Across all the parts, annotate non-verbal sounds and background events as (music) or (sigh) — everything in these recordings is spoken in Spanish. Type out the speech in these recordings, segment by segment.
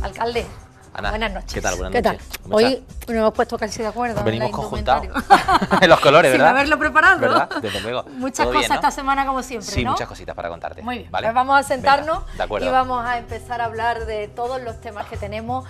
Alcalde, buenas noches. ¿Qué tal? Buenas noches. Hoy nos hemos puesto casi de acuerdo. venimos conjuntados. (laughs) en los colores, ¿verdad? Sin haberlo preparado. Desde luego. (laughs) Muchas cosas esta semana, como siempre. Sí, muchas cositas para contarte. Muy bien. ¿Vale? Pues vamos a sentarnos y vamos a empezar a hablar de todos los temas que tenemos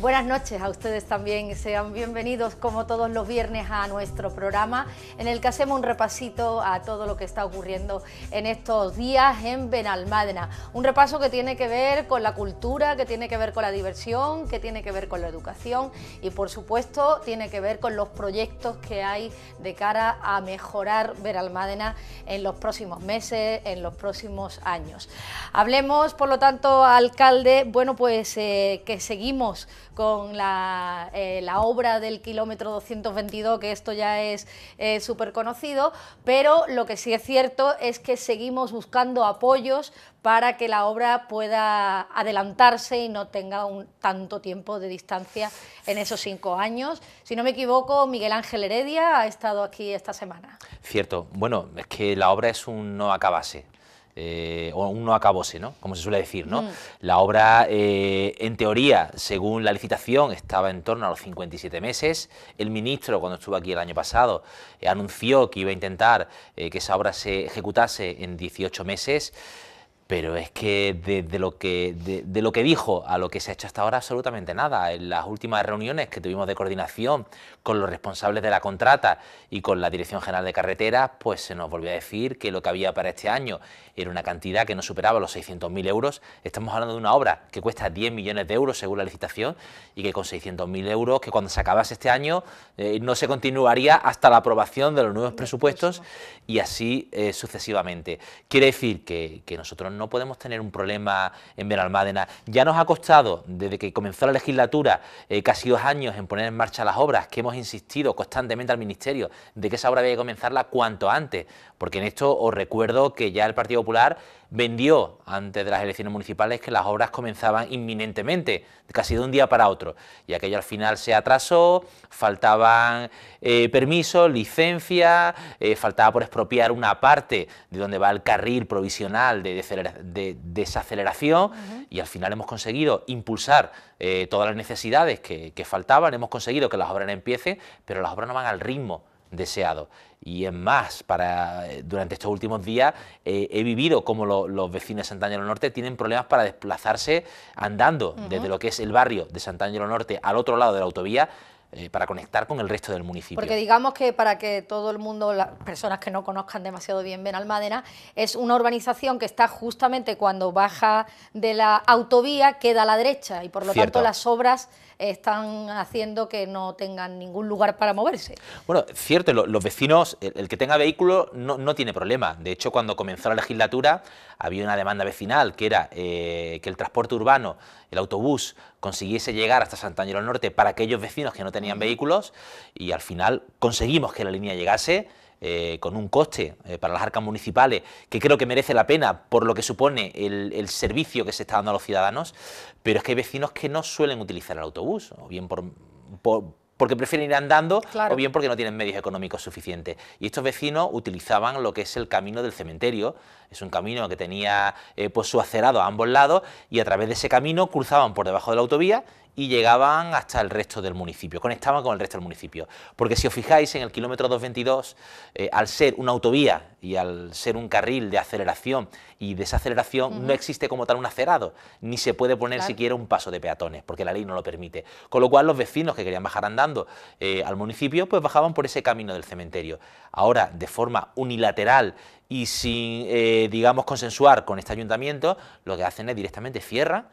Buenas noches a ustedes también, sean bienvenidos como todos los viernes a nuestro programa en el que hacemos un repasito a todo lo que está ocurriendo en estos días en Benalmádena. Un repaso que tiene que ver con la cultura, que tiene que ver con la diversión, que tiene que ver con la educación y por supuesto tiene que ver con los proyectos que hay de cara a mejorar Benalmádena en los próximos meses, en los próximos años. Hablemos, por lo tanto, alcalde, bueno pues eh, que seguimos con eh, la, obra del kilómetro 222, que esto ya es eh, súper conocido, pero lo que sí es cierto es que seguimos buscando apoyos para que la obra pueda adelantarse y no tenga un tanto tiempo de distancia en esos cinco años. Si no me equivoco, Miguel Ángel Heredia ha estado aquí esta semana. Cierto. Bueno, es que la obra es un no acabase. Eh, o un no acabose, ¿no? como se suele decir. ¿no? Mm. La obra, eh, en teoría, según la licitación, estaba en torno a los 57 meses. El ministro, cuando estuvo aquí el año pasado, eh, anunció que iba a intentar que esa obra se ejecutase en 18 meses pero es que desde de lo que, de, lo que dijo a lo que se ha hecho hasta ahora, absolutamente nada. En las últimas reuniones que tuvimos de coordinación con los responsables de la contrata y con la Dirección General de Carreteras, pues se nos volvió a decir que lo que había para este año era una cantidad que no superaba los 600.000 euros. Estamos hablando de una obra que cuesta 10 millones de euros según la licitación y que con 600.000 euros, que cuando se acabase este año, eh, no se continuaría hasta la aprobación de los nuevos presupuestos y así eh, sucesivamente. Quiere decir que, que nosotros no no podemos tener un problema en Benalmádena. Ya nos ha costado, desde que comenzó la legislatura, eh, casi dos años en poner en marcha las obras, que hemos insistido constantemente al Ministerio de que esa obra había comenzarla cuanto antes, porque en esto os recuerdo que ya el Partido Popular vendió antes de las elecciones municipales que las obras comenzaban inminentemente, casi de un día para otro. Y aquello al final se atrasó, faltaban eh, permisos, licencias, eh, faltaba por expropiar una parte de donde va el carril provisional de, desaceleración y al final hemos conseguido impulsar eh, todas las necesidades que, que faltaban, hemos conseguido que las obras empiecen, pero las obras no van al ritmo deseado. Y es más, para, eh, durante estos últimos días eh, he vivido como los vecinos de Sant'Angelo Norte tienen problemas para desplazarse andando desde lo que es el barrio de Sant'Angelo Norte al otro lado de la autovía eh, para conectar con el resto del municipio. Porque digamos que para que todo el mundo, las personas que no conozcan demasiado bien Benalmádena, es una urbanización que está justamente cuando baja de la autovía, queda a la derecha y por lo tanto las obras están haciendo que no tengan ningún lugar para moverse. Bueno, cierto, los vecinos, el, que tenga vehículo no, tiene problema. De hecho, cuando comenzó la legislatura había una demanda vecinal que era eh, que el transporte urbano, el autobús, consiguiese llegar hasta Santander del Norte para aquellos vecinos que no tenían vehículos y al final conseguimos que la línea llegase eh, con un coste eh, para las arcas municipales que creo que merece la pena por lo que supone el, servicio que se está dando a los ciudadanos, pero es que hay vecinos que no suelen utilizar el autobús, o bien por, porque prefieren ir andando o bien porque no tienen medios económicos suficientes. Y estos vecinos utilizaban lo que es el camino del cementerio, es un camino que tenía eh, pues, su acerado a ambos lados y a través de ese camino cruzaban por debajo de la autovía y llegaban hasta el resto del municipio, conectaban con el resto del municipio. Porque si os fijáis, en el kilómetro 222, eh, al ser una autovía y al ser un carril de aceleración y desaceleración, no existe como tal un acerado, ni se puede poner siquiera un paso de peatones, porque la ley no lo permite. Con lo cual, los vecinos que querían bajar andando eh, al municipio, pues bajaban por ese camino del cementerio. Ahora, de forma unilateral y sin, eh, digamos, consensuar con este ayuntamiento, lo que hacen es directamente cierran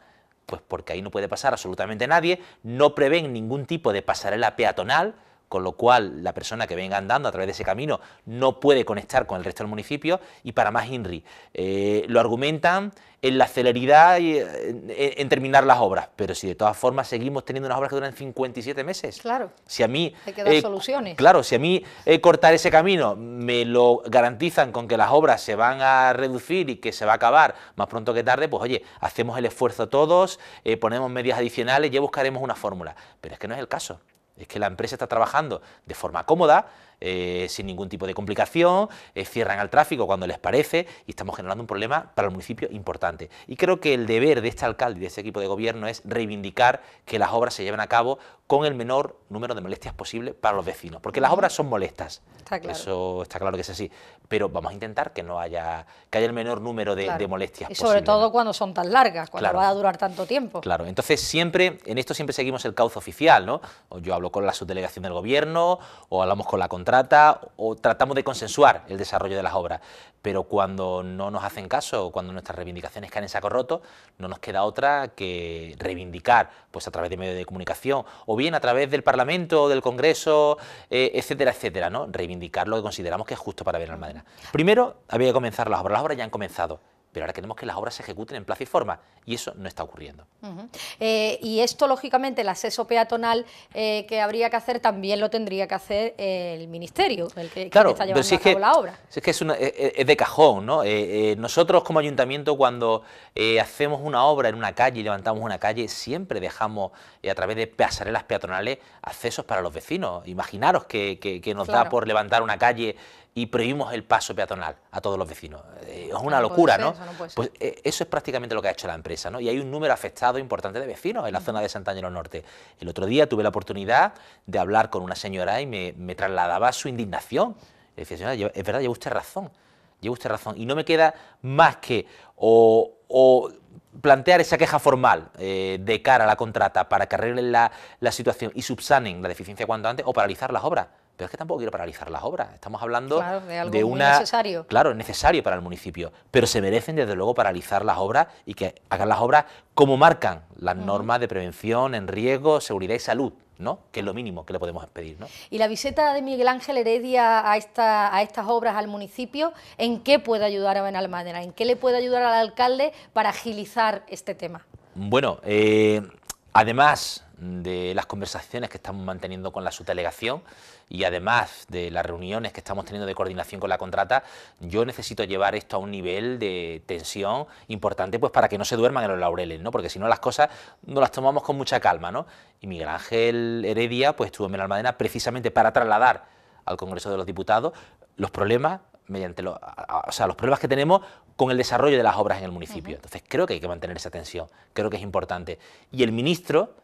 pues porque ahí no puede pasar absolutamente nadie, no prevén ningún tipo de pasarela peatonal, con lo cual la persona que venga andando a través de ese camino no puede conectar con el resto del municipio y para más INRI. Eh, lo argumentan en la celeridad eh, en, terminar las obras, pero si de todas formas seguimos teniendo unas obras que duran 57 meses. Claro. Si a mí que dar eh, soluciones. Claro, si a mí cortar ese camino me lo garantizan con que las obras se van a reducir y que se va a acabar más pronto que tarde, pues oye, hacemos el esfuerzo todos, ponemos medidas adicionales, ya buscaremos una fórmula, pero es que no es el caso. Es que la empresa está trabajando de forma cómoda, eh, sin ningún tipo de complicación, eh, cierran al tráfico cuando les parece y estamos generando un problema para el municipio importante. Y creo que el deber de este alcalde y de este equipo de gobierno es reivindicar que las obras se lleven a cabo con el menor número de molestias posible para los vecinos, porque las obras son molestas. Está claro. Eso está claro que es así, pero vamos a intentar que no haya que haya el menor número de, molestias. Y sobre todo cuando son tan largas, cuando van va a durar tanto tiempo. Claro, entonces siempre en esto siempre seguimos el cauce oficial, ¿no? yo hablo con la subdelegación del gobierno o hablamos con la contra, trata o tratamos de consensuar el desarrollo de las obras, pero cuando no nos hacen caso o cuando nuestras reivindicaciones caen en saco roto, no nos queda otra que reivindicar pues a través de medios de comunicación o bien a través del Parlamento, del Congreso, eh, etcétera, etcétera, ¿no? reivindicar lo que consideramos que es justo para Madera. Primero, había que comenzar las obras, las obras ya han comenzado pero ahora queremos que las obras se ejecuten en plaza y forma, y eso no está ocurriendo. Eh, y esto, lógicamente, el acceso peatonal eh, que habría que hacer también lo tendría que hacer el Ministerio, el que, está llevando a cabo la obra. es que eh, es, de cajón, ¿no? nosotros como ayuntamiento, cuando hacemos una obra en una calle, levantamos una calle, siempre dejamos, a través de pasarelas peatonales, accesos para los vecinos. Imaginaros que, que, nos da por levantar una calle y prohibimos el paso peatonal a todos los vecinos. Eh, es una ah, locura, ¿no? pues eh, eso es prácticamente lo que ha hecho la empresa, ¿no? Y hay un número afectado importante de vecinos en la mm. zona de Santa Santañero Norte. El otro día tuve la oportunidad de hablar con una señora y me, trasladaba su indignación. decía, señora, es verdad, lleva usted razón, lleva usted razón. Y no me queda más que o, plantear esa queja formal eh, de cara a la contrata para que arreglen la, la situación y subsanen la deficiencia cuanto antes o paralizar las obras. Pero es que tampoco quiero paralizar las obras. Estamos hablando de, algo una... necesario. necesario para el municipio. Pero se merecen, desde luego, paralizar las obras y que hagan las obras como marcan las normas de prevención en riesgo, seguridad y salud. ¿no? que es lo mínimo que le podemos pedir. ¿Y la visita de Miguel Ángel Heredia a, estas obras al municipio, en qué puede ayudar a Benalmádena? ¿En qué le puede ayudar al alcalde para agilizar este tema? Bueno, eh, además de las conversaciones que estamos manteniendo con la subdelegación y además de las reuniones que estamos teniendo de coordinación con la contrata, yo necesito llevar esto a un nivel de tensión importante pues para que no se duerman en los laureles, ¿no? porque si no las cosas no las tomamos con mucha calma. ¿no? Y Miguel Ángel Heredia pues, estuvo en almadena precisamente para trasladar al Congreso de los Diputados los problemas mediante o sea, los problemas que tenemos con el desarrollo de las obras en el municipio. Entonces creo que hay que mantener esa tensión, creo que es importante. Y el ministro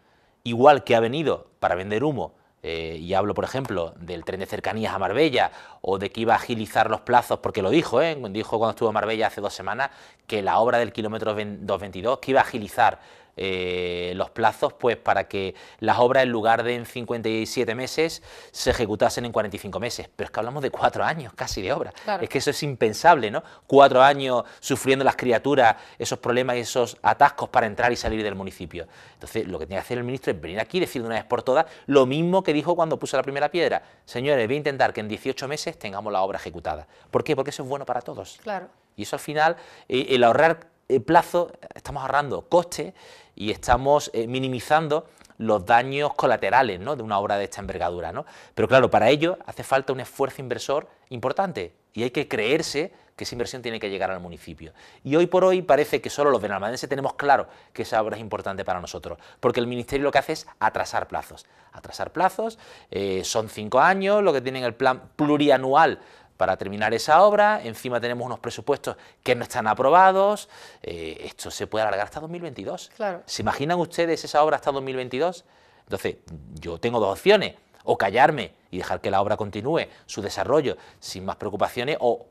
igual que ha venido para vender humo, eh, y hablo por ejemplo del tren de cercanías a Marbella o de que iba a agilizar los plazos, porque lo dijo, ¿eh? dijo cuando estuvo en Marbella hace dos semanas que la obra del kilómetro 222 que iba a agilizar eh, los plazos pues, para que las obras, en lugar de en 57 meses, se ejecutasen en 45 meses. Pero es que hablamos de cuatro años casi de obra. Es que eso es impensable, ¿no? Cuatro años sufriendo las criaturas, esos problemas y esos atascos para entrar y salir del municipio. Entonces, lo que tiene que hacer el ministro es venir aquí y decir de una vez por todas lo mismo que dijo cuando puso la primera piedra. Señores, voy a intentar que en 18 meses tengamos la obra ejecutada. ¿Por qué? Porque eso es bueno para todos. Claro. Y eso al final, eh, el ahorrar eh, plazo, estamos ahorrando coste y estamos eh, minimizando los daños colaterales ¿no? de una obra de esta envergadura. Pero claro, para ello hace falta un esfuerzo inversor importante y hay que creerse que esa inversión tiene que llegar al municipio. Y hoy por hoy parece que solo los benalmadenses tenemos claro que esa obra es importante para nosotros, porque el Ministerio lo que hace es atrasar plazos. Atrasar plazos, eh, son cinco años, lo que tienen el plan plurianual para terminar esa obra, encima tenemos unos presupuestos que no están aprobados, eh, esto se puede alargar hasta 2022. Claro. ¿Se imaginan ustedes esa obra hasta 2022? Entonces, yo tengo dos opciones, o callarme y dejar que la obra continúe su desarrollo sin más preocupaciones o,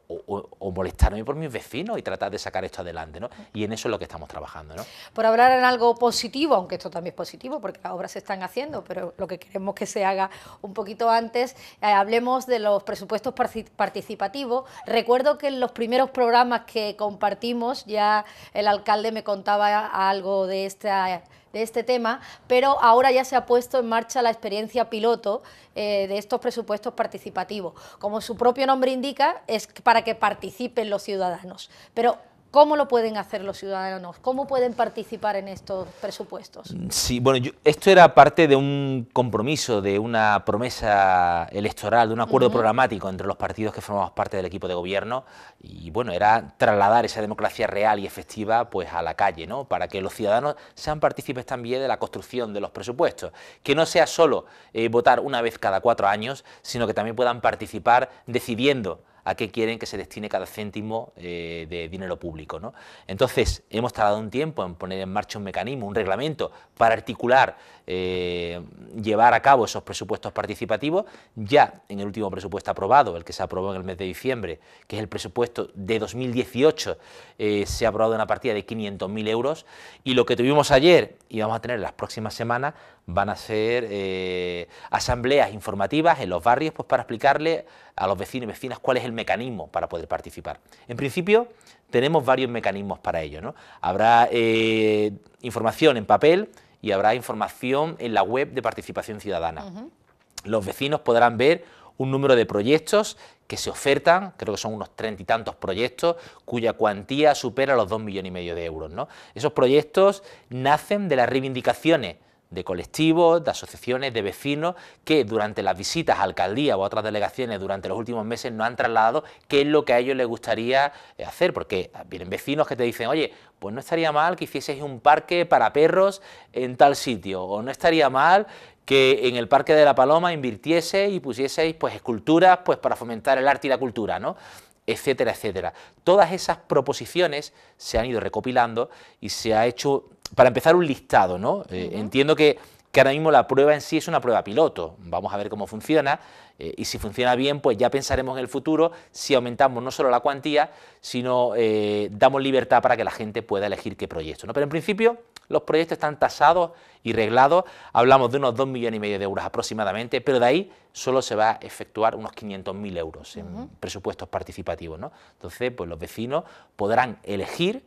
molestarme por mis vecinos y tratar de sacar esto adelante. Y en eso es lo que estamos trabajando. Por hablar en algo positivo, aunque esto también es positivo porque las obras se están haciendo, pero lo que queremos que se haga un poquito antes, eh, hablemos de los presupuestos participativos. Recuerdo que en los primeros programas que compartimos ya el alcalde me contaba algo de esta de este tema, pero ahora ya se ha puesto en marcha la experiencia piloto eh, de estos presupuestos participativos. Como su propio nombre indica, es para que participen los ciudadanos. Pero ¿Cómo lo pueden hacer los ciudadanos? ¿Cómo pueden participar en estos presupuestos? Sí, bueno, esto era parte de un compromiso, de una promesa electoral, de un acuerdo programático entre los partidos que formamos parte del equipo de gobierno y bueno, era trasladar esa democracia real y efectiva pues a la calle, ¿no? Para que los ciudadanos sean partícipes también de la construcción de los presupuestos, que no sea solo eh, votar una vez cada cuatro años, sino que también puedan participar decidiendo a qué quieren que se destine cada céntimo eh, de dinero público. ¿no? Entonces, hemos tardado un tiempo en poner en marcha un mecanismo, un reglamento para articular, eh, llevar a cabo esos presupuestos participativos. Ya en el último presupuesto aprobado, el que se aprobó en el mes de diciembre, que es el presupuesto de 2018, eh, se ha aprobado una partida de 500.000 euros y lo que tuvimos ayer y vamos a tener las próximas semanas van a ser asambleas informativas en los barrios pues, para explicarle a los vecinos y vecinas cuál es el mecanismo para poder participar. En principio, tenemos varios mecanismos para ello. Habrá eh, información en papel y habrá información en la web de participación ciudadana. Los vecinos podrán ver un número de proyectos que se ofertan, creo que son unos treinta y tantos proyectos, cuya cuantía supera los dos millones y medio de euros. Esos proyectos nacen de las reivindicaciones de colectivos, de asociaciones, de vecinos, que durante las visitas a Alcaldía o a otras delegaciones durante los últimos meses no han trasladado qué es lo que a ellos les gustaría eh, hacer, porque vienen vecinos que te dicen, oye, pues no estaría mal que hicieseis un parque para perros en tal sitio, o no estaría mal que en el Parque de la Paloma invirtiese y pusieseis pues esculturas pues para fomentar el arte y la cultura, ¿no? etcétera, etcétera. Todas esas proposiciones se han ido recopilando y se ha hecho para empezar, un listado, ¿no? Eh, entiendo que, ahora mismo la prueba en sí es una prueba piloto. Vamos a ver cómo funciona eh, y si funciona bien, pues ya pensaremos en el futuro si aumentamos no solo la cuantía, sino eh, damos libertad para que la gente pueda elegir qué proyecto, ¿no? Pero en principio, los proyectos están tasados y reglados, hablamos de unos 2 millones y medio de euros aproximadamente, pero de ahí solo se va a efectuar unos 500.000 euros en presupuestos participativos, Entonces, pues los vecinos podrán elegir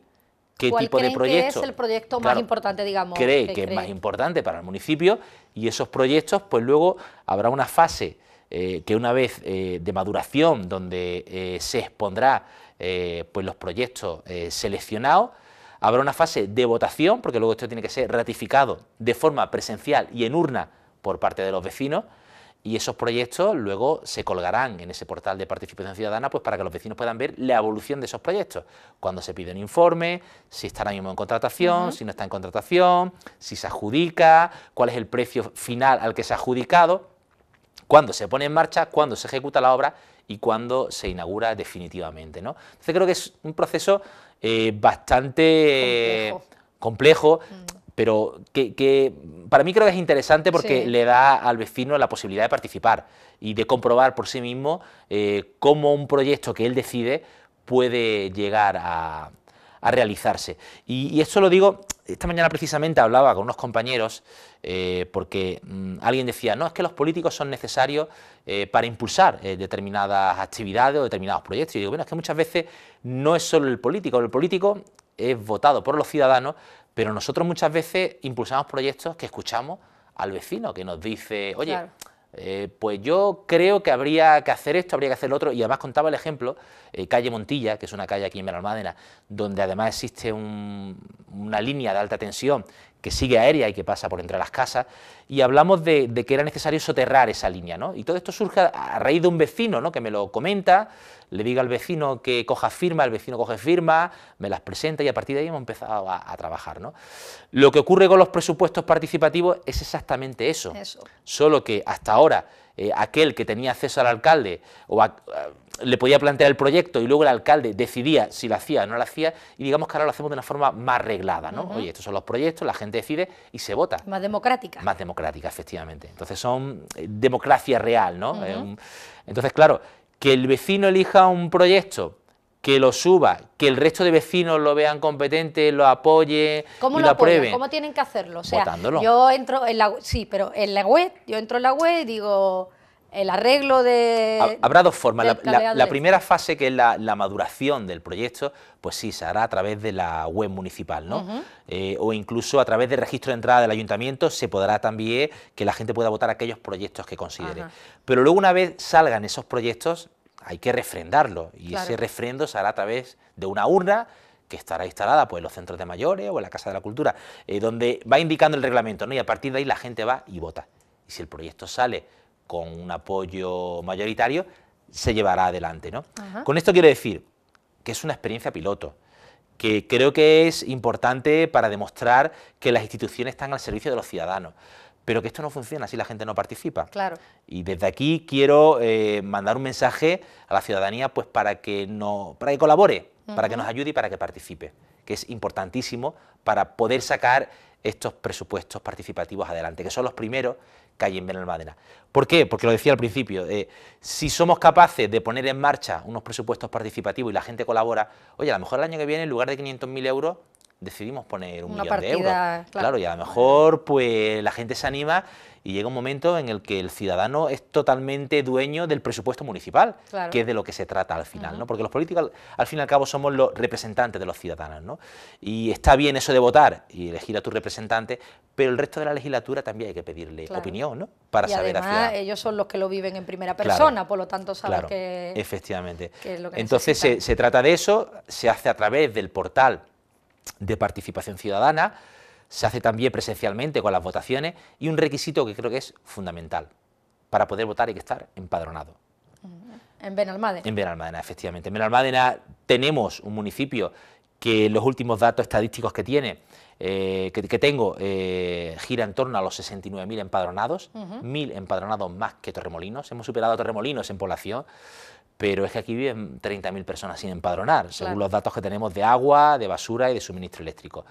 qué tipo de proyectos. es el proyecto más importante, digamos? Cree que, es más importante para el municipio y esos proyectos, pues luego habrá una fase eh, que una vez eh, de maduración, donde eh, se expondrá pues los proyectos seleccionados, habrá una fase de votación, porque luego esto tiene que ser ratificado de forma presencial y en urna por parte de los vecinos y esos proyectos luego se colgarán en ese portal de participación ciudadana pues para que los vecinos puedan ver la evolución de esos proyectos, cuando se pide un informe, si está ahora mismo en contratación, si no está en contratación, si se adjudica, cuál es el precio final al que se ha adjudicado, cuándo se pone en marcha, cuándo se ejecuta la obra y cuándo se inaugura definitivamente. ¿no? Entonces creo que es un proceso eh, bastante complejo, mm pero que, para mí creo que es interesante porque le da al vecino la posibilidad de participar y de comprobar por sí mismo eh, cómo un proyecto que él decide puede llegar a, realizarse. Y, esto lo digo, esta mañana precisamente hablaba con unos compañeros eh, porque mm, alguien decía, no, es que los políticos son necesarios eh, para impulsar determinadas actividades o determinados proyectos. Y digo, bueno, es que muchas veces no es solo el político, el político es votado por los ciudadanos, pero nosotros muchas veces impulsamos proyectos que escuchamos al vecino, que nos dice, oye, eh, pues yo creo que habría que hacer esto, habría que hacer lo otro, y además contaba el ejemplo eh, calle Montilla, que es una calle aquí en Benalmádena, donde además existe una línea de alta tensión que sigue aérea y que pasa por entre las casas, y hablamos de, que era necesario soterrar esa línea, ¿no? Y todo esto surge a raíz de un vecino, ¿no? Que me lo comenta, le diga al vecino que coja firma, el vecino coge firma, me las presenta y a partir de ahí hemos empezado a, trabajar, ¿no? Lo que ocurre con los presupuestos participativos es exactamente eso, eso. solo que hasta ahora eh, aquel que tenía acceso al alcalde o eh, le podía plantear el proyecto y luego el alcalde decidía si lo hacía o no lo hacía y digamos que ahora lo hacemos de una forma más reglada, ¿no? Oye, estos son los proyectos, la gente decide y se vota. Más democrática. Más democrática, efectivamente. Entonces son eh, democracia real, ¿no? entonces, claro, que el vecino elija un proyecto que lo suba, que el resto de vecinos lo vean competente, lo apoye ¿Cómo y lo, aprueben. ¿Cómo tienen que hacerlo? O sea, yo entro en la sí, pero en la web, yo entro en la web y digo el arreglo de... Habrá dos formas. La, primera fase, que es la, maduración del proyecto, pues sí, se hará a través de la web municipal, ¿no? Eh, o incluso a través del registro de entrada del ayuntamiento se podrá también que la gente pueda votar aquellos proyectos que considere. Pero luego una vez salgan esos proyectos, hay que refrendarlo y ese refrendo se hará a través de una urna que estará instalada pues, en los centros de mayores o en la Casa de la Cultura, eh, donde va indicando el reglamento ¿no? y a partir de ahí la gente va y vota. Y si el proyecto sale con un apoyo mayoritario, se llevará adelante. Con esto quiero decir que es una experiencia piloto, que creo que es importante para demostrar que las instituciones están al servicio de los ciudadanos pero que esto no funciona si la gente no participa. Claro. Y desde aquí quiero eh, mandar un mensaje a la ciudadanía pues, para, que no, para que colabore, para que nos ayude y para que participe, que es importantísimo para poder sacar estos presupuestos participativos adelante, que son los primeros que hay en Benalmádena. ¿Por qué? Porque lo decía al principio, eh, si somos capaces de poner en marcha unos presupuestos participativos y la gente colabora, oye, a lo mejor el año que viene, en lugar de 500.000 euros, decidimos poner un millón de euros. Claro. y a lo mejor pues la gente se anima y llega un momento en el que el ciudadano es totalmente dueño del presupuesto municipal, que es de lo que se trata al final, ¿no? Porque los políticos al, fin y al cabo somos los representantes de los ciudadanos, ¿no? Y está bien eso de votar y elegir a tu representante... pero el resto de la legislatura también hay que pedirle opinión, ¿no? Para saber además, ellos son los que lo viven en primera persona, por lo tanto saben que... efectivamente. Entonces se trata de eso, se hace a través del portal de participación ciudadana, se hace también presencialmente con las votaciones y un requisito que creo que es fundamental. Para poder votar hay que estar empadronado. En Benalmádena. En Benalmádena, efectivamente. En Benalmádena tenemos un municipio que los últimos datos estadísticos que tiene, eh, que, tengo, eh, gira en torno a los 69.000 empadronados, 1.000 empadronados más que Torremolinos. Hemos superado a Torremolinos en población pero es que aquí viven 30.000 personas sin empadronar, según los datos que tenemos de agua, de basura y de suministro eléctrico.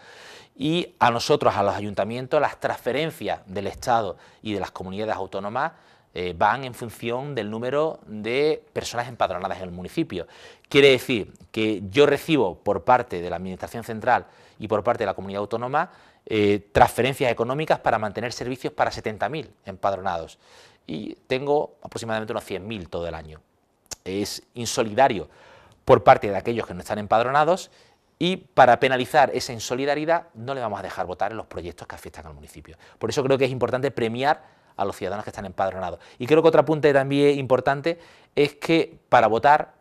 Y a nosotros, a los ayuntamientos, las transferencias del Estado y de las comunidades autónomas eh, van en función del número de personas empadronadas en el municipio. Quiere decir que yo recibo por parte de la Administración Central y por parte de la comunidad autónoma eh, transferencias económicas para mantener servicios para 70.000 empadronados y tengo aproximadamente unos 100.000 todo el año es insolidario por parte de aquellos que no están empadronados y para penalizar esa insolidaridad no le vamos a dejar votar en los proyectos que afectan al municipio. Por eso creo que es importante premiar a los ciudadanos que están empadronados. Y creo que otro apunte también importante es que para votar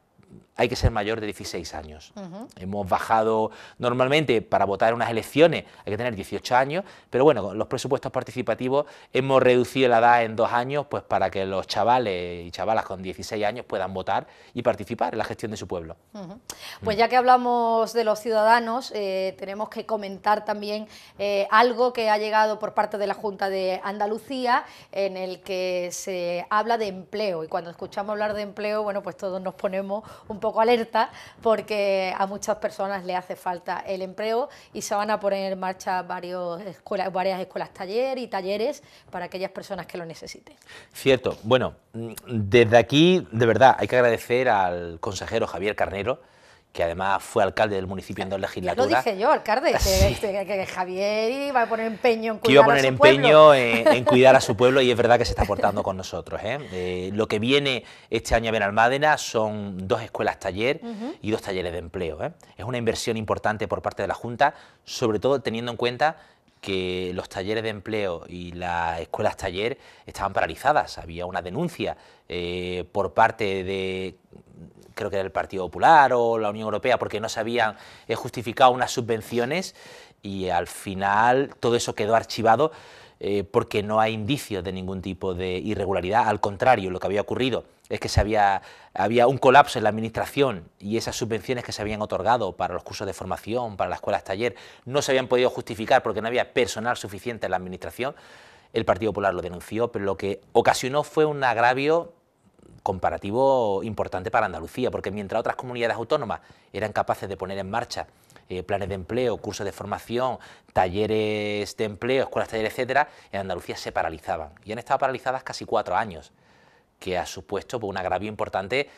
hay que ser mayor de 16 años. Hemos bajado normalmente para votar en unas elecciones hay que tener 18 años, pero bueno, los presupuestos participativos hemos reducido la edad en dos años pues para que los chavales y chavalas con 16 años puedan votar y participar en la gestión de su pueblo. Mm. Pues ya que hablamos de los ciudadanos, eh, tenemos que comentar también eh, algo que ha llegado por parte de la Junta de Andalucía en el que se habla de empleo y cuando escuchamos hablar de empleo, bueno, pues todos nos ponemos un poco alerta porque a muchas personas le hace falta el empleo y se van a poner en marcha varios escuelas, varias escuelas taller y talleres para aquellas personas que lo necesiten. Cierto. Bueno, mm, desde aquí, de verdad, hay que agradecer al consejero Javier Carnero que además fue alcalde del municipio en dos legislaturas. Lo dije yo, alcalde, (laughs) este, que, Javier iba a poner empeño en cuidar a su que iba a, poner empeño en, (laughs) cuidar a su pueblo y es verdad que se está portando con nosotros. ¿eh? Eh, lo que viene este año a Benalmádena son dos escuelas taller y dos talleres de empleo. ¿eh? Es una inversión importante por parte de la Junta, sobre todo teniendo en cuenta que los talleres de empleo y las escuelas taller estaban paralizadas. Había una denuncia eh, por parte de, creo que era Partido Popular o la Unión Europea, porque no se habían eh, justificado unas subvenciones y al final todo eso quedó archivado. Eh, porque no hay indicios de ningún tipo de irregularidad. Al contrario, lo que había ocurrido es que se había, un colapso en la administración y esas subvenciones que se habían otorgado para los cursos de formación, para las escuelas taller, no se habían podido justificar porque no había personal suficiente en la administración. El Partido Popular lo denunció, pero lo que ocasionó fue un agravio comparativo importante para Andalucía, porque mientras otras comunidades autónomas eran capaces de poner en marcha eh, planes de empleo, cursos de formación, talleres de empleo, escuelas, talleres, etcétera, en Andalucía se paralizaban. Y han estado paralizadas casi cuatro años, que ha supuesto pues, un agravio importante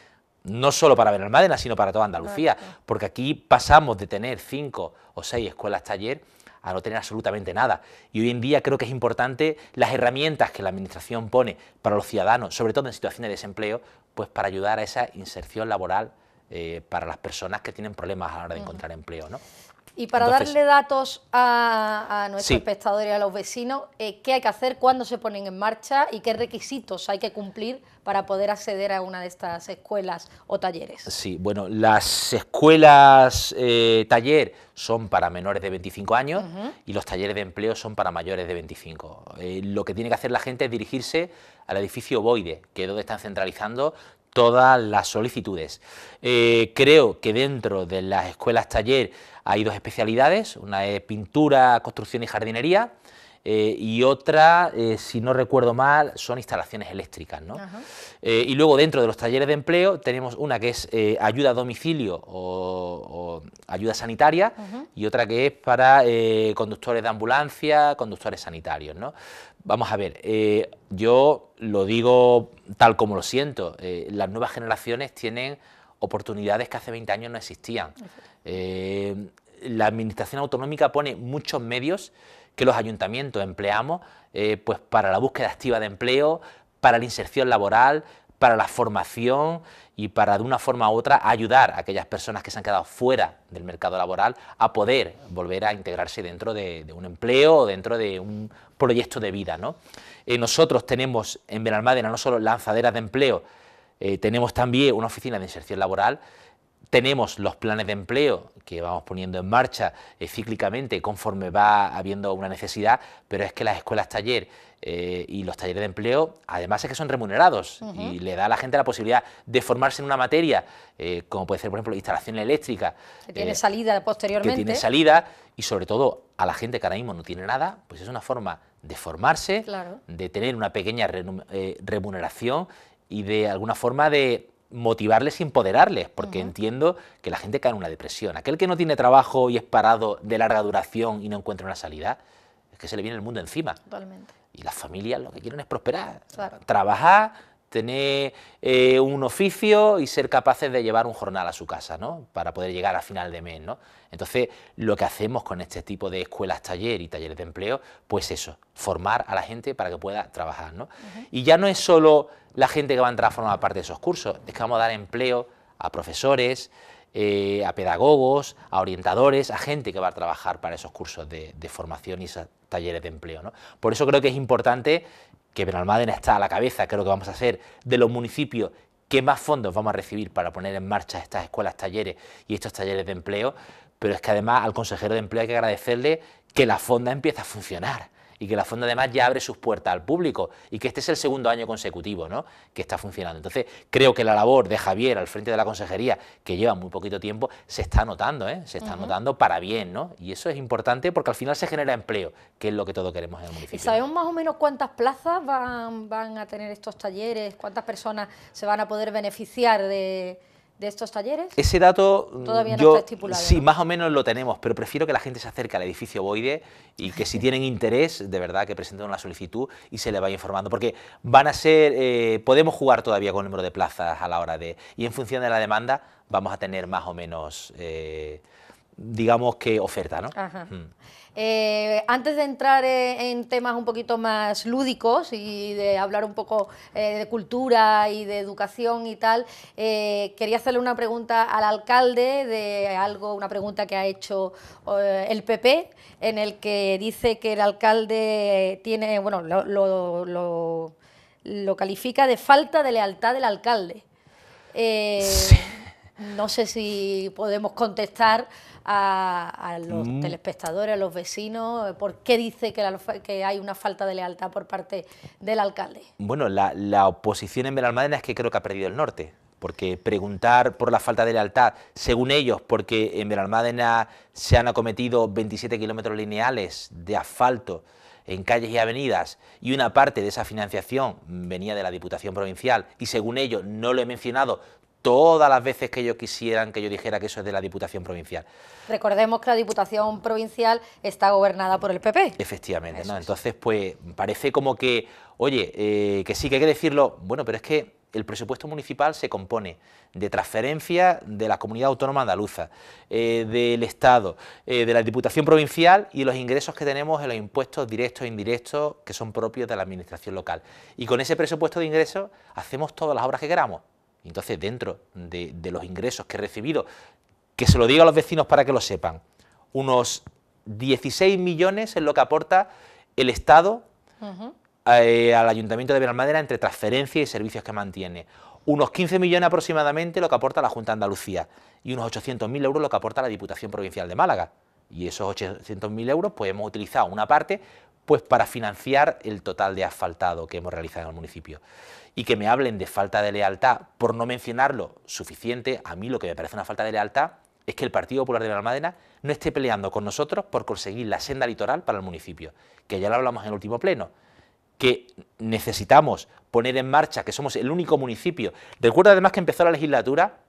no solo para Benalmádena, sino para toda Andalucía, porque aquí pasamos de tener cinco o seis escuelas taller a no tener absolutamente nada. Y hoy en día creo que es importante las herramientas que la Administración pone para los ciudadanos, sobre todo en situaciones de desempleo, pues para ayudar a esa inserción laboral eh, para las personas que tienen problemas a la hora de encontrar empleo. Y para darle datos a, nuestros espectadores y a los vecinos, eh, ¿qué hay que hacer, cuándo se ponen en marcha y qué requisitos hay que cumplir para poder acceder a una de estas escuelas o talleres? Sí, bueno, las escuelas eh, taller son para menores de 25 años y los talleres de empleo son para mayores de 25. lo que tiene que hacer la gente es dirigirse al edificio Boide, que es donde están centralizando todas las solicitudes. Eh, creo que dentro de las escuelas taller hay dos especialidades, una es pintura, construcción y jardinería, eh, y otra, eh, si no recuerdo mal, son instalaciones eléctricas. y luego dentro de los talleres de empleo tenemos una que es ayuda a domicilio o, ayuda sanitaria y otra que es para conductores de ambulancia, conductores sanitarios. Vamos a ver, eh, yo lo digo tal como lo siento, eh, las nuevas generaciones tienen oportunidades que hace 20 años no existían. Eh, la Administración Autonómica pone muchos medios que los ayuntamientos empleamos pues para la búsqueda activa de empleo, para la inserción laboral, para la formación y para de una forma u otra ayudar a aquellas personas que se han quedado fuera del mercado laboral a poder volver a integrarse dentro de, un empleo o dentro de un proyecto de vida. Eh, nosotros tenemos en Benalmádena no solo lanzaderas de empleo, eh, tenemos también una oficina de inserción laboral tenemos los planes de empleo que vamos poniendo en marcha eh, cíclicamente conforme va habiendo una necesidad, pero es que las escuelas taller eh, y los talleres de empleo, además es que son remunerados y le da a la gente la posibilidad de formarse en una materia, eh, como puede ser, por ejemplo, instalación eléctrica. Que tiene salida posteriormente. Que tiene salida y sobre todo a la gente que ahora mismo no tiene nada, pues es una forma de formarse, de tener una pequeña remuneración y de alguna forma de motivarles y empoderarles, porque entiendo que la gente cae en una depresión. Aquel que no tiene trabajo y es parado de larga duración y no encuentra una salida, es que se le viene el mundo encima. Totalmente. Y las familias lo que quieren es prosperar, trabajar tener eh, un oficio y ser capaces de llevar un jornal a su casa, ¿no? Para poder llegar a final de mes, ¿no? Entonces, lo que hacemos con este tipo de escuelas, taller y talleres de empleo, pues eso, formar a la gente para que pueda trabajar, Y ya no es solo la gente que va a entrar a formar parte de esos cursos, es que vamos a dar empleo a profesores, eh, a pedagogos, a orientadores, a gente que va a trabajar para esos cursos de, formación y esos talleres de empleo. Por eso creo que es importante que Benalmádena está a la cabeza, creo que vamos a hacer, de los municipios ¿qué más fondos vamos a recibir para poner en marcha estas escuelas, talleres y estos talleres de empleo, pero es que además al consejero de empleo hay que agradecerle que la fonda empieza a funcionar y que la fonda además ya abre sus puertas al público y que este es el segundo año consecutivo ¿no? que está funcionando. Entonces, creo que la labor de Javier al frente de la consejería, que lleva muy poquito tiempo, se está notando, ¿eh? se está anotando notando para bien, ¿no? Y eso es importante porque al final se genera empleo, que es lo que todos queremos en el municipio. ¿Y sabemos más o menos cuántas plazas van a tener estos talleres? ¿Cuántas personas se van a poder beneficiar de, de estos talleres? Ese dato mm, todavía no está estipulado. Sí, más o menos lo tenemos, pero prefiero que la gente se acerque al edificio Boide y que si tienen interés, de verdad, que presenten una solicitud y se le vaya informando, porque van a ser, eh, podemos jugar todavía con el número de plazas a la hora de, y en función de la demanda vamos a tener más o menos, eh, digamos que oferta, ¿no? Mm. Eh, antes de entrar eh, en temas un poquito más lúdicos y de hablar un poco eh, de cultura y de educación y tal, quería hacerle una pregunta al alcalde de algo, una pregunta que ha hecho el PP, en el que dice que el alcalde tiene, bueno, lo, lo califica de falta de lealtad del alcalde. Sí no sé si podemos contestar a, los mm. telespectadores, a los vecinos, eh, por qué dice que, hay una falta de lealtad por parte del alcalde. Bueno, la, oposición en Veralmádena es que creo que ha perdido el norte porque preguntar por la falta de lealtad, según ellos, porque en Veralmádena se han acometido 27 kilómetros lineales de asfalto en calles y avenidas, y una parte de esa financiación venía de la Diputación Provincial, y según ellos, no lo he mencionado, todas las veces que ellos quisieran que yo dijera que eso es de la Diputación Provincial. Recordemos que la Diputación Provincial está gobernada por el PP. Efectivamente, Entonces, pues parece como que, oye, eh, que sí que hay que decirlo, bueno, pero es que el presupuesto municipal se compone de transferencias de la comunidad autónoma andaluza, eh, del Estado, eh, de la Diputación Provincial y los ingresos que tenemos en los impuestos directos e indirectos que son propios de la Administración local. Y con ese presupuesto de ingresos hacemos todas las obras que queramos. Entonces, dentro de, los ingresos que he recibido, que se lo diga a los vecinos para que lo sepan, unos 16 millones es lo que aporta el Estado eh, al Ayuntamiento de Madera entre transferencias y servicios que mantiene. Unos 15 millones aproximadamente lo que aporta la Junta de Andalucía y unos 800.000 euros lo que aporta la Diputación Provincial de Málaga. Y esos 800.000 euros pues hemos utilizado una parte pues para financiar el total de asfaltado que hemos realizado en el municipio y que me hablen de falta de lealtad por no mencionarlo suficiente, a mí lo que me parece una falta de lealtad es que el Partido Popular de Benalmádena no esté peleando con nosotros por conseguir la senda litoral para el municipio, que ya lo hablamos en el último pleno, que necesitamos poner en marcha, que somos el único municipio. ...recuerdo además que empezó la legislatura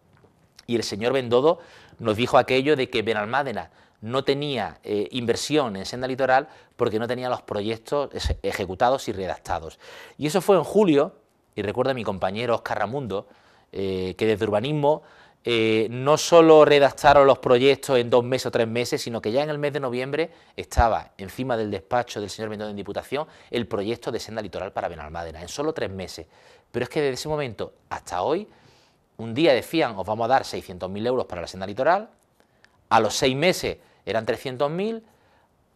y el señor Bendodo nos dijo aquello de que Benalmádena no tenía eh, inversión en senda litoral porque no tenía los proyectos ejecutados y redactados. Y eso fue en julio y recuerdo a mi compañero Oscar Ramundo, eh, que desde urbanismo eh, no solo redactaron los proyectos en dos meses o tres meses, sino que ya en el mes de noviembre estaba encima del despacho del señor Mendoza en Diputación el proyecto de senda litoral para Benalmádena, en solo tres meses. Pero es que desde ese momento hasta hoy, un día decían, os vamos a dar 600.000 euros para la senda litoral, a los seis meses eran 300.000,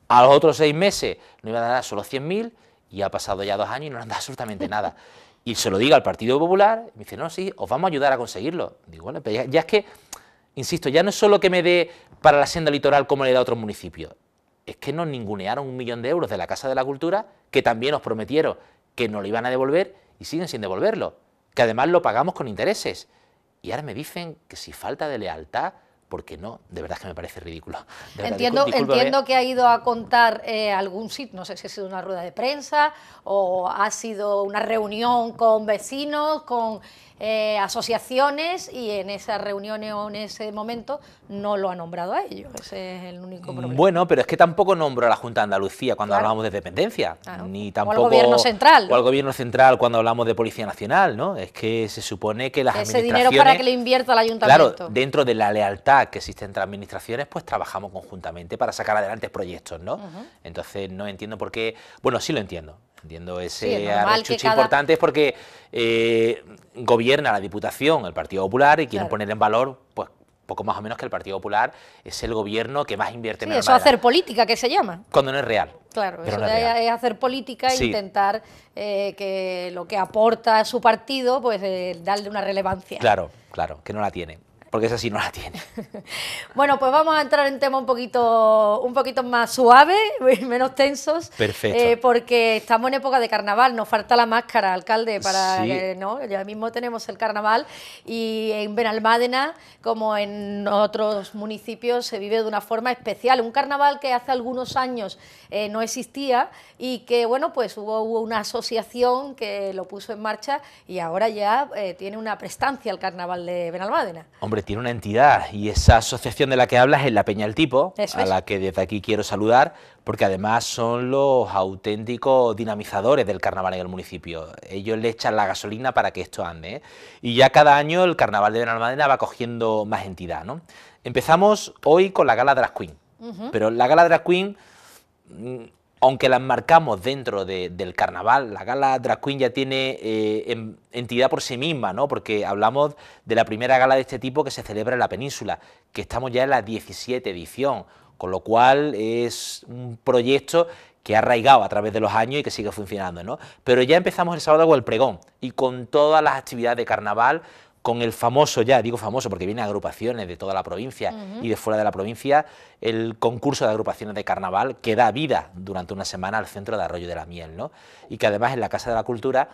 a los otros seis meses no iban a dar solo 100.000, y ha pasado ya dos años y no han dado (laughs) absolutamente nada y se lo diga al Partido Popular, me dice, no, sí, os vamos a ayudar a conseguirlo. Digo, bueno, ya, es que, insisto, ya no es solo que me dé para la senda litoral como le da a otros municipios, es que nos ningunearon un millón de euros de la Casa de la Cultura, que también os prometieron que no lo iban a devolver y siguen sin devolverlo, que además lo pagamos con intereses. Y ahora me dicen que si falta de lealtad porque no, de verdad que me parece ridículo. entiendo, entiendo que ha ido a contar eh, algún sitio, no sé si ha sido una rueda de prensa o ha sido una reunión con vecinos, con eh, asociaciones y en esas reuniones o en ese momento no lo ha nombrado a ellos. Ese es el único mm, problema. Bueno, pero es que tampoco nombro a la Junta de Andalucía cuando hablamos de dependencia, ni tampoco al Gobierno Central. O al Gobierno Central cuando hablamos de Policía Nacional, ¿no? Es que se supone que las ese dinero para que le invierta el ayuntamiento. Claro, dentro de la lealtad que existe entre administraciones, pues trabajamos conjuntamente para sacar adelante proyectos, ¿no? Entonces no entiendo por qué... Bueno, sí lo entiendo. Entiendo ese sí, importante es porque eh, gobierna la Diputación, el Partido Popular, y quieren poner en valor, pues poco más o menos que el Partido Popular es el gobierno que más invierte en sí, Eso hacer política, que se llama. Cuando no es real. Claro, eso es, es, hacer política e intentar eh, que lo que aporta su partido, pues eh, darle una relevancia. Claro, claro, que no la tiene porque esa sí no la tiene. (laughs) bueno, pues vamos a entrar en temas un poquito, un poquito más suave, menos tensos. Perfecto. Eh, porque estamos en época de carnaval, nos falta la máscara, alcalde, para ¿no? Ya mismo tenemos el carnaval y en Benalmádena, como en otros municipios, se vive de una forma especial. Un carnaval que hace algunos años eh, no existía y que, bueno, pues hubo, una asociación que lo puso en marcha y ahora ya eh, tiene una prestancia el carnaval de Benalmádena. Hombre, tiene una entidad y esa asociación de la que hablas es la Peña del Tipo, a la que desde aquí quiero saludar, porque además son los auténticos dinamizadores del carnaval en el municipio. Ellos le echan la gasolina para que esto ande. ¿eh? Y ya cada año el carnaval de Benalmadena va cogiendo más entidad. Empezamos hoy con la gala Drag Queen, pero la gala Drag Queen mm, aunque las marcamos dentro del carnaval, la gala Drag Queen ya tiene eh, entidad por sí misma, ¿no? porque hablamos de la primera gala de este tipo que se celebra en la península, que estamos ya en la 17 edición, con lo cual es un proyecto que ha arraigado a través de los años y que sigue funcionando. ¿no? Pero ya empezamos el sábado con el pregón y con todas las actividades de carnaval con el famoso ya, digo famoso porque vienen agrupaciones de toda la provincia y de fuera de la provincia, el concurso de agrupaciones de carnaval que da vida durante una semana al centro de Arroyo de la Miel, ¿no? Y que además en la Casa de la Cultura,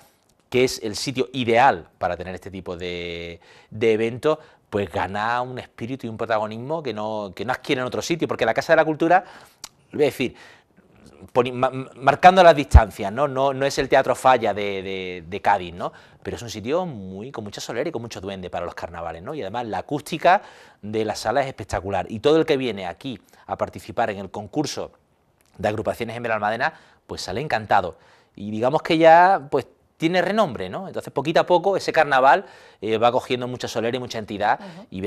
que es el sitio ideal para tener este tipo de, eventos, pues gana un espíritu y un protagonismo que no, que no adquieren en otro sitio, porque la Casa de la Cultura, voy a decir, marcando las distancias, ¿no? es el Teatro Falla de, Cádiz, ¿no? Pero es un sitio muy, con mucha solera y con mucho duende para los carnavales, ¿no? Y además la acústica de la sala es espectacular. Y todo el que viene aquí a participar en el concurso de agrupaciones en Almadena, pues sale encantado. Y digamos que ya, pues tiene renombre, ¿no? Entonces, poquito a poco, ese carnaval eh, va cogiendo mucha solera y mucha entidad, y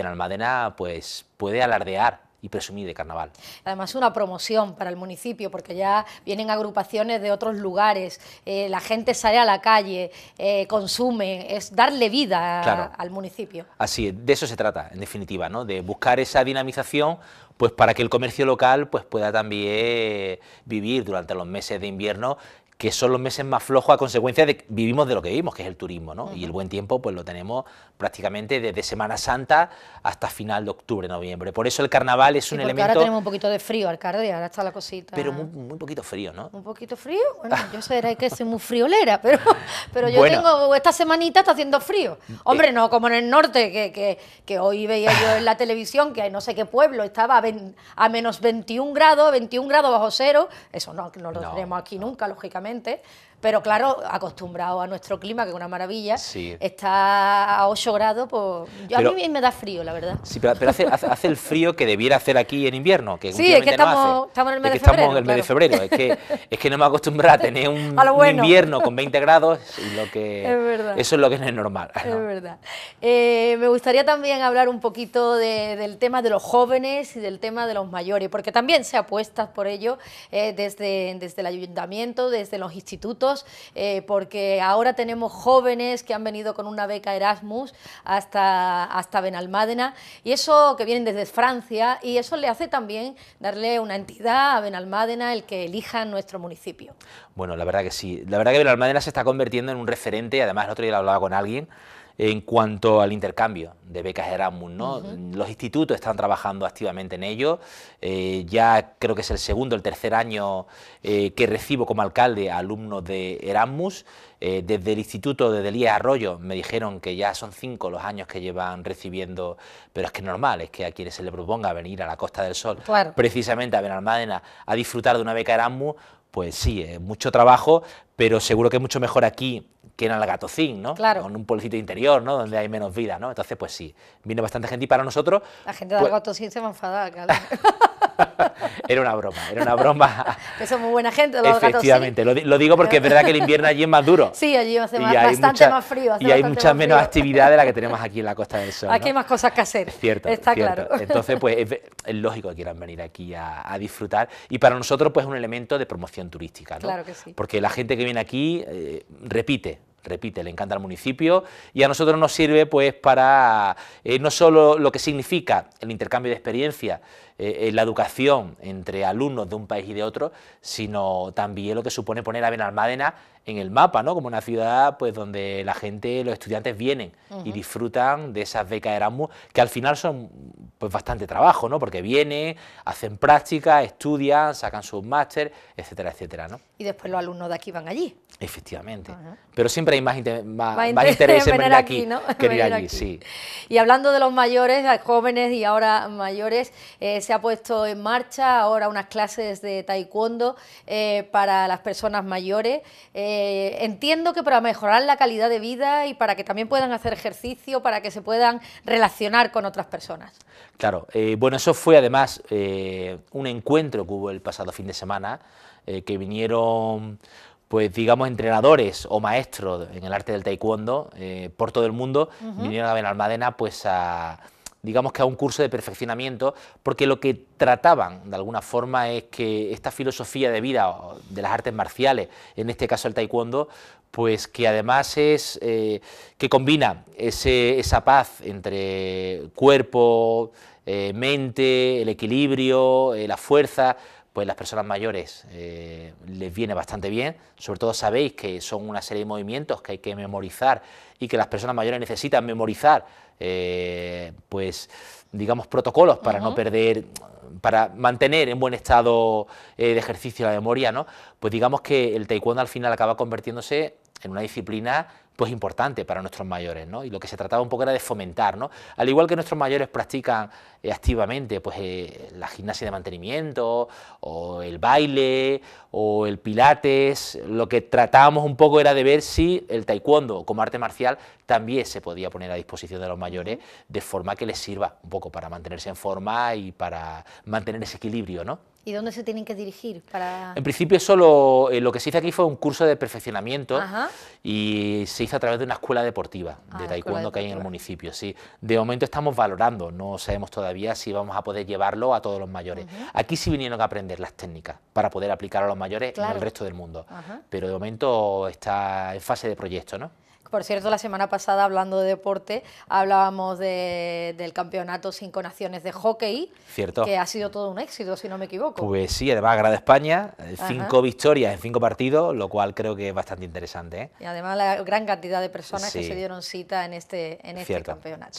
pues, puede alardear y presumir de carnaval. Además, una promoción para el municipio, porque ya vienen agrupaciones de otros lugares, eh, la gente sale a la calle, eh, consume, es darle vida al municipio. Así de eso se trata, en definitiva, de buscar esa dinamización pues para que el comercio local pues pueda también vivir durante los meses de invierno que son los meses más flojos a consecuencia de que vivimos de lo que vivimos, que es el turismo, ¿no? Y el buen tiempo pues lo tenemos prácticamente desde Semana Santa hasta final de octubre, noviembre. Por eso el carnaval es un elemento... ahora tenemos un poquito de frío, alcalde, ahora está la cosita... Pero muy, poquito frío, ¿no? ¿Un poquito frío? Bueno, yo sé que es muy (laughs) friolera, pero, pero yo tengo... Esta semanita está haciendo frío. Eh. Hombre, no como en el norte, que, hoy veía yo en la televisión que hay no sé qué pueblo estaba a, menos 21 grados, 21 grados bajo cero. Eso no, lo tenemos aquí nunca, lógicamente gente pero claro, acostumbrado a nuestro clima, que es una maravilla, está a 8 grados, pues a mí me da frío, la verdad. Sí, pero, hace, el frío que debiera hacer aquí en invierno, que sí, es que estamos, en el mes de febrero. Estamos en el mes de febrero, es que, es que no me acostumbra a tener un, (laughs) invierno con 20 grados, y lo que, (laughs) eso es lo que no es normal. Es verdad. Eh, me gustaría también hablar un poquito del tema de los jóvenes y del tema de los mayores, porque también se apuestas por ello eh, desde, desde el ayuntamiento, desde los institutos, eh, porque ahora tenemos jóvenes que han venido con una beca Erasmus hasta, hasta Benalmádena, y eso que vienen desde Francia, y eso le hace también darle una entidad a Benalmádena el que elija nuestro municipio. Bueno, la verdad que sí. La verdad que Benalmádena se está convirtiendo en un referente, además el otro día lo hablaba con alguien, en cuanto al intercambio de becas Erasmus. ¿no? Los institutos están trabajando activamente en ello. Eh, ya creo que es el segundo, el tercer año eh, que recibo como alcalde a alumnos de Erasmus. Eh, desde el instituto, de el Arroyo, me dijeron que ya son cinco los años que llevan recibiendo, pero es que es normal, es que a quienes se le proponga venir a la Costa del Sol, precisamente a Benalmádena, a disfrutar de una beca Erasmus, pues sí, es mucho trabajo, pero seguro que es mucho mejor aquí ...que era el gatocín, ¿no? Claro. Con un pueblecito interior, ¿no? Donde hay menos vida, ¿no? Entonces, pues sí, vino bastante gente y para nosotros... La gente del pues gatocín se va a enfadar, claro. (laughs) (laughs) era una broma, era una broma. (laughs) que somos buena gente, los Efectivamente, lo, digo porque es verdad que el invierno allí es más duro. Sí, allí hace bastante más frío. y hay mucha menos actividad de la que tenemos aquí en la Costa del Sol. Aquí hay más cosas que hacer. cierto, está claro. Entonces, pues es, lógico que quieran venir aquí a, disfrutar y para nosotros pues es un elemento de promoción turística. Claro que sí. Porque la gente que viene aquí eh, repite, repite, le encanta al municipio y a nosotros nos sirve pues para eh, no solo lo que significa el intercambio de experiencia eh, en la educación entre alumnos de un país y de otro, sino también lo que supone poner a Benalmádena en el mapa, ¿no? Como una ciudad pues donde la gente, los estudiantes vienen y disfrutan de esas becas Erasmus que al final son pues bastante trabajo, ¿no? Porque vienen, hacen prácticas, estudian, sacan sus máster, etcétera, etcétera, ¿no? Y después los alumnos de aquí van allí. Efectivamente. Pero siempre hay más, interés (laughs) en venir, aquí, Y hablando de los mayores, jóvenes y ahora mayores, eh, se ha puesto en marcha ahora unas clases de taekwondo eh, para las personas mayores. Eh, entiendo que para mejorar la calidad de vida y para que también puedan hacer ejercicio, para que se puedan relacionar con otras personas. Claro, bueno, eso fue además un encuentro que hubo el pasado fin de semana, que vinieron pues digamos entrenadores o maestros en el arte del taekwondo eh, por todo el mundo vinieron a Benalmádena pues a digamos que a un curso de perfeccionamiento, porque lo que trataban de alguna forma es que esta filosofía de vida de las artes marciales, en este caso el taekwondo, pues que además es eh, que combina esa paz entre cuerpo, eh, mente, el equilibrio, la fuerza, pues las personas mayores eh, les viene bastante bien. Sobre todo sabéis que son una serie de movimientos que hay que memorizar y que las personas mayores necesitan memorizar, eh, pues digamos protocolos para no perder, para mantener en buen estado eh, de ejercicio la memoria, ¿no? Pues digamos que el taekwondo al final acaba convirtiéndose en una disciplina pues importante para nuestros mayores, ¿no? Y lo que se trataba un poco era de fomentar, ¿no? Al igual que nuestros mayores practican eh, activamente, pues eh, la gimnasia de mantenimiento, o el baile, o el pilates, lo que tratábamos un poco era de ver si el taekwondo como arte marcial también se podía poner a disposición de los mayores de forma que les sirva un poco para mantenerse en forma y para mantener ese equilibrio, ¿no? ¿Y dónde se tienen que dirigir? Para... En principio solo eh, lo que se hizo aquí fue un curso de perfeccionamiento y se hizo a través de una escuela deportiva ah, de taekwondo que hay en el municipio. Sí. De momento estamos valorando, no sabemos todavía si vamos a poder llevarlo a todos los mayores. Aquí sí vinieron a aprender las técnicas para poder aplicar a los mayores en el resto del mundo, pero de momento está en fase de proyecto. ¿no? Por cierto, la semana pasada, hablando de deporte, hablábamos del campeonato Cinco Naciones de hockey, que ha sido todo un éxito, si no me equivoco. Pues sí, además Grada España, eh, cinco victorias en cinco partidos, lo cual creo que es bastante interesante. ¿eh? Y además la gran cantidad de personas que se dieron cita en este, en este campeonato.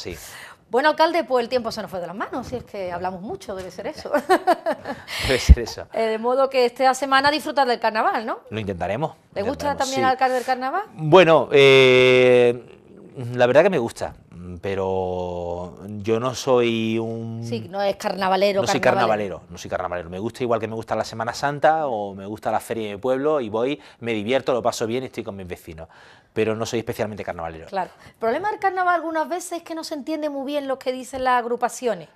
Bueno, alcalde, pues el tiempo se nos fue de las manos, si es que hablamos mucho, debe ser eso. (laughs) debe ser eso. (laughs) Eh, de modo que esta semana disfrutar del carnaval, ¿no? Lo intentaremos. ¿Le gusta también alcalde del carnaval? Bueno, eh Mm, la verdad que me gusta, mm, pero yo no soy un... Sí, no es carnavalero. No soy carnavalero, no soy carnavalero. Me gusta igual que me gusta la Semana Santa o me gusta la feria de pueblo y voy, me divierto, lo paso bien y estoy con mis vecinos, pero no soy especialmente carnavalero. Claro. El problema del carnaval algunas veces es que no se entiende muy bien lo que dicen las agrupaciones.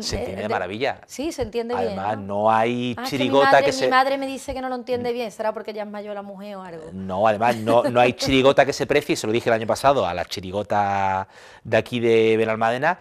Se eh, entiende de maravilla. Sí, se entiende bien. Además, ¿no? hay ah, chirigota que, madre, se... Mi madre me dice que no lo entiende mm. bien, será porque ya es mayor la mujer o algo. No, además, no, no hay (laughs) chirigota que se precie, se lo dije el año pasado a la chirigota de aquí de Benalmádena,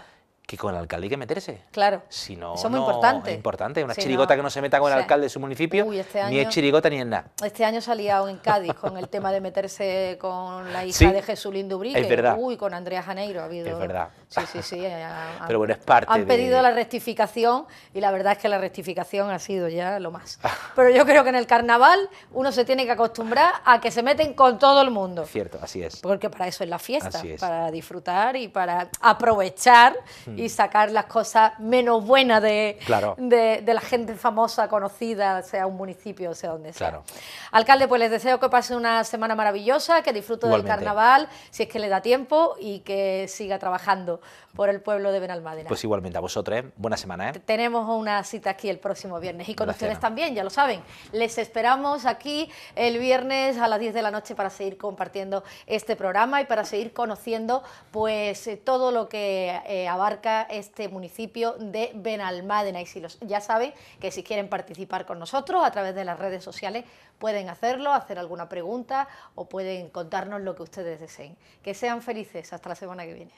que con el alcalde hay que meterse. Claro. Si es muy importante. Es importante. Una chirigota que no se meta con el alcalde de su municipio, este ni es chirigota ni es nada. Este año salía en Cádiz con el tema de meterse con la hija de Jesús Lindubrique. Es verdad. Uy, con Andrea Janeiro ha habido. Es verdad. Sí, sí, sí. Eh, (laughs) han, Pero bueno, es parte. Han pedido la rectificación y la verdad es que la rectificación ha sido ya lo más. Ah. Pero yo creo que en el carnaval uno se tiene que acostumbrar a que se meten con todo el mundo. Cierto, así es. Porque para eso es la fiesta, para disfrutar y para aprovechar. Mm y sacar las cosas menos buenas de, de, la gente famosa, conocida, sea un municipio, sea donde sea. Claro. Alcalde, pues les deseo que pasen una semana maravillosa, que disfruten del carnaval, si es que le da tiempo, y que siga trabajando por el pueblo de Benalmádena. Pues igualmente a vosotros, buena semana. ¿eh? Tenemos una cita aquí el próximo viernes y con ustedes también, ya lo saben. Les esperamos aquí el viernes a las 10 de la noche para seguir compartiendo este programa y para seguir conociendo pues eh, todo lo que eh, abarca este municipio de Benalmádena. Y si los, ya saben que si quieren participar con nosotros a través de las redes sociales pueden hacerlo, hacer alguna pregunta o pueden contarnos lo que ustedes deseen. Que sean felices. Hasta la semana que viene.